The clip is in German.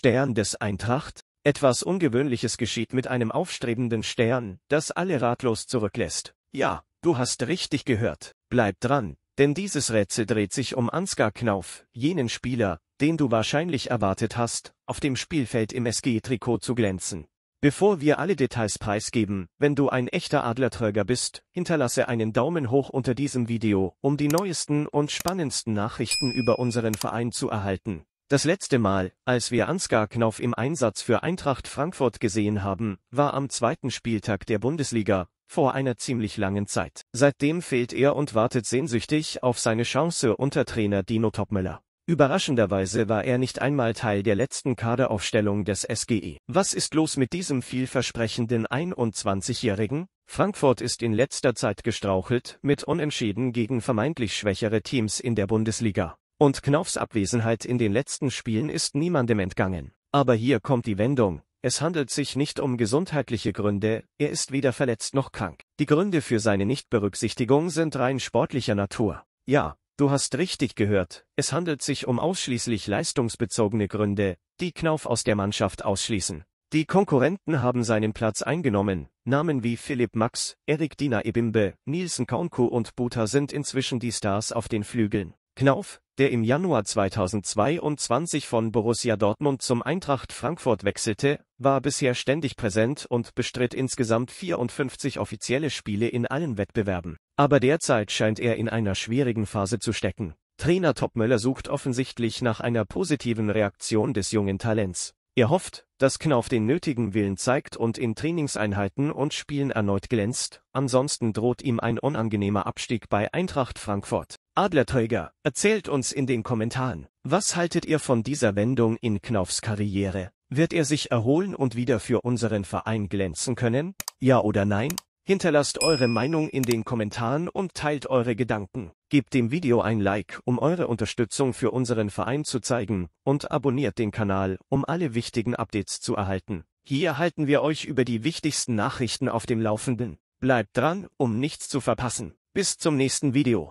Stern des Eintracht? Etwas Ungewöhnliches geschieht mit einem aufstrebenden Stern, das alle ratlos zurücklässt. Ja, du hast richtig gehört. Bleib dran, denn dieses Rätsel dreht sich um Ansgar Knauf, jenen Spieler, den du wahrscheinlich erwartet hast, auf dem Spielfeld im SG-Trikot zu glänzen. Bevor wir alle Details preisgeben, wenn du ein echter Adlerträger bist, hinterlasse einen Daumen hoch unter diesem Video, um die neuesten und spannendsten Nachrichten über unseren Verein zu erhalten. Das letzte Mal, als wir Ansgar Knauf im Einsatz für Eintracht Frankfurt gesehen haben, war am zweiten Spieltag der Bundesliga, vor einer ziemlich langen Zeit. Seitdem fehlt er und wartet sehnsüchtig auf seine Chance unter Trainer Dino Topmüller. Überraschenderweise war er nicht einmal Teil der letzten Kaderaufstellung des SGE. Was ist los mit diesem vielversprechenden 21-Jährigen? Frankfurt ist in letzter Zeit gestrauchelt mit Unentschieden gegen vermeintlich schwächere Teams in der Bundesliga. Und Knaufs Abwesenheit in den letzten Spielen ist niemandem entgangen. Aber hier kommt die Wendung. Es handelt sich nicht um gesundheitliche Gründe, er ist weder verletzt noch krank. Die Gründe für seine Nichtberücksichtigung sind rein sportlicher Natur. Ja, du hast richtig gehört, es handelt sich um ausschließlich leistungsbezogene Gründe, die Knauf aus der Mannschaft ausschließen. Die Konkurrenten haben seinen Platz eingenommen. Namen wie Philipp Max, Erik Dina Ebimbe, Nielsen Kaunku und Buta sind inzwischen die Stars auf den Flügeln. Knauf, der im Januar 2022 von Borussia Dortmund zum Eintracht Frankfurt wechselte, war bisher ständig präsent und bestritt insgesamt 54 offizielle Spiele in allen Wettbewerben. Aber derzeit scheint er in einer schwierigen Phase zu stecken. Trainer Topmöller sucht offensichtlich nach einer positiven Reaktion des jungen Talents. Er hofft, dass Knauf den nötigen Willen zeigt und in Trainingseinheiten und Spielen erneut glänzt, ansonsten droht ihm ein unangenehmer Abstieg bei Eintracht Frankfurt. Adlerträger, erzählt uns in den Kommentaren, was haltet ihr von dieser Wendung in Knaufs Karriere? Wird er sich erholen und wieder für unseren Verein glänzen können? Ja oder nein? Hinterlasst eure Meinung in den Kommentaren und teilt eure Gedanken. Gebt dem Video ein Like, um eure Unterstützung für unseren Verein zu zeigen, und abonniert den Kanal, um alle wichtigen Updates zu erhalten. Hier halten wir euch über die wichtigsten Nachrichten auf dem Laufenden. Bleibt dran, um nichts zu verpassen. Bis zum nächsten Video.